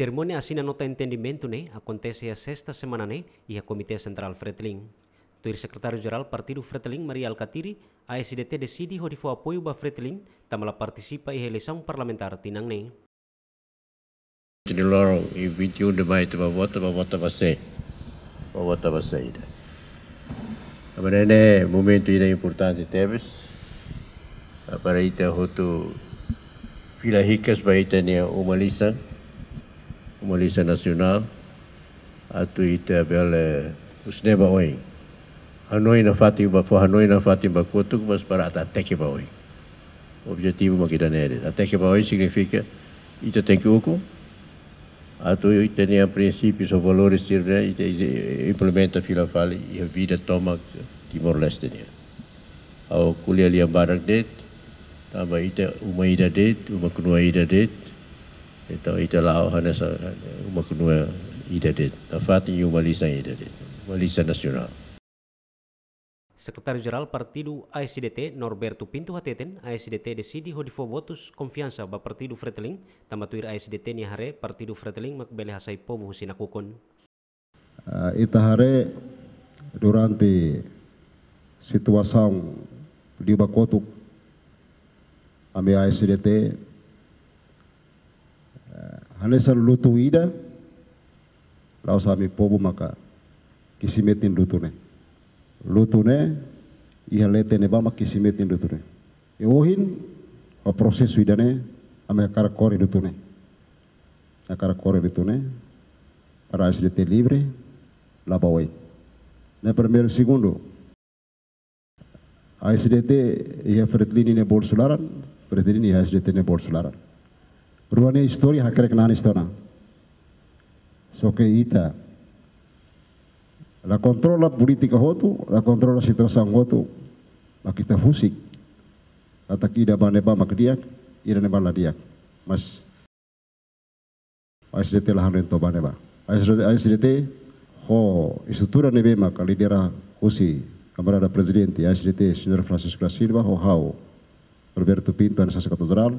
Cerimônia assina nota entendimento, né? Acontece a sexta semana, né? E a Comitê Central Fretilin. o Secretário-Geral do Partido Fretilin Maria Alcatiri, a SDT decide onde for apoio para Fretilin, também participa em eleição parlamentar tinang, né? De loro, e vídeo debate, ba vota, ba vota você. Ba vota você ainda. Amanhã é momento ainda importante, teves. Para aí roto fila ricas, para ita uma lista uma lista nacional, atu ite abele usne é ba oi. Hanoi na fati ba fo Hanoi na fati ba kutuk mas para ataque ba oi. Objetivo ma kita nere. Ataque ba oi significa ite tem que uku. Atu ite a princípios ou valores tirne implementa fila e a vida toma Timor Leste ne. Au kulia liam barak det, tamba uma ida det, uma kunua é ida det, ito italao hana sa eh, umakunua idadit afati yu malisa idadit nasional Sekretaris Geral Partido ASDT Norberto pintu Hateten, ASDT decidi hodifo votus konfiansa ba Partido Freteling, tamatuir ASDT ni hare Partido Freteling makbele hasai povo husina kukon. Uh, eh, ita hare durante Situasang di bakotuk ame ASDT hane lutu ida lau sami pobu maka kisimetin lutune lutune iha lete ne bama kisimetin lutune e ohin o proses widane ame karakore akara kore karakore ne para de libre, livre lá bawai ne primer segundo ASDT ia fretlini ne bolsularan fretlini ia ne bolsularan ruane histori hakrek so ke ita la kontrola politika hotu la kontrola situasi hotu kita fusik atakida baneba makdiak irane baladiak mas ba ais rento ais ASDT ho estrutura nebema kalidera husi camarada presidente ASDT senhor Francisco da Silva ho hao Roberto Pinto nessa catedral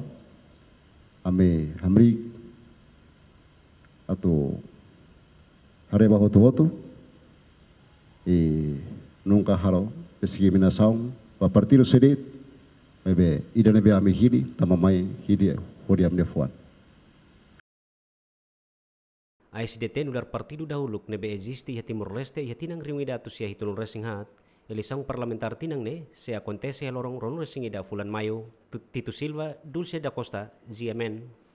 ame atau hari bahu tuh tu e nungka haro pesigi minasaung pa partiru sedit mebe idane be ame hidi tamamai hidi hodi amne fuan ASDT nular partidu dahulu nebe existi ya timur Leste ya tinang riwida tu ya hitulun resing hat Elisang parlamentar tinang ne se akontese lorong ronu singida fulan Mayo, Tito Silva, Dulce da Costa, Ziamen